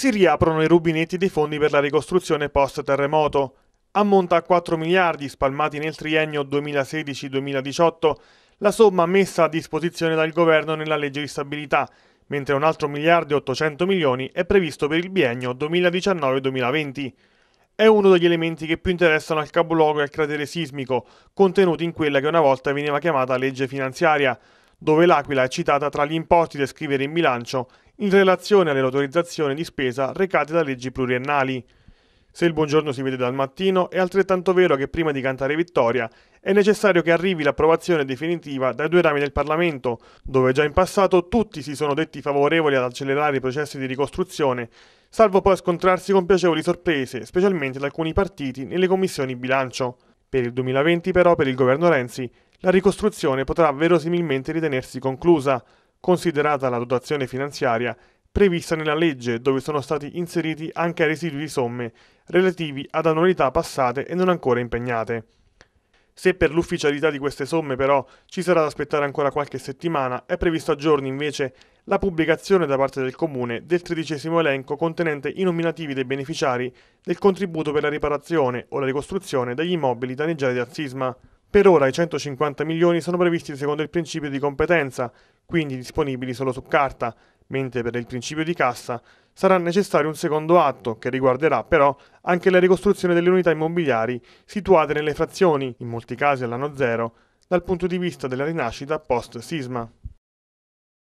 si riaprono i rubinetti dei fondi per la ricostruzione post-terremoto. Ammonta a 4 miliardi spalmati nel triennio 2016-2018 la somma messa a disposizione dal governo nella legge di stabilità, mentre un altro miliardo e 800 milioni è previsto per il biennio 2019-2020. È uno degli elementi che più interessano al capoluogo e al cratere sismico, contenuti in quella che una volta veniva chiamata legge finanziaria, dove l'Aquila è citata tra gli importi da scrivere in bilancio in relazione alle autorizzazioni di spesa recate da leggi pluriennali. Se il buongiorno si vede dal mattino, è altrettanto vero che prima di cantare vittoria è necessario che arrivi l'approvazione definitiva dai due rami del Parlamento, dove già in passato tutti si sono detti favorevoli ad accelerare i processi di ricostruzione, salvo poi scontrarsi con piacevoli sorprese, specialmente da alcuni partiti nelle commissioni bilancio. Per il 2020 però, per il governo Renzi, la ricostruzione potrà verosimilmente ritenersi conclusa, considerata la dotazione finanziaria prevista nella legge dove sono stati inseriti anche residui di somme relativi ad annualità passate e non ancora impegnate. Se per l'ufficialità di queste somme però ci sarà da aspettare ancora qualche settimana, è previsto a giorni invece la pubblicazione da parte del Comune del tredicesimo elenco contenente i nominativi dei beneficiari del contributo per la riparazione o la ricostruzione degli immobili danneggiati dal sisma. Per ora i 150 milioni sono previsti secondo il principio di competenza, quindi disponibili solo su carta, mentre per il principio di cassa sarà necessario un secondo atto che riguarderà però anche la ricostruzione delle unità immobiliari situate nelle frazioni, in molti casi all'anno zero, dal punto di vista della rinascita post-sisma.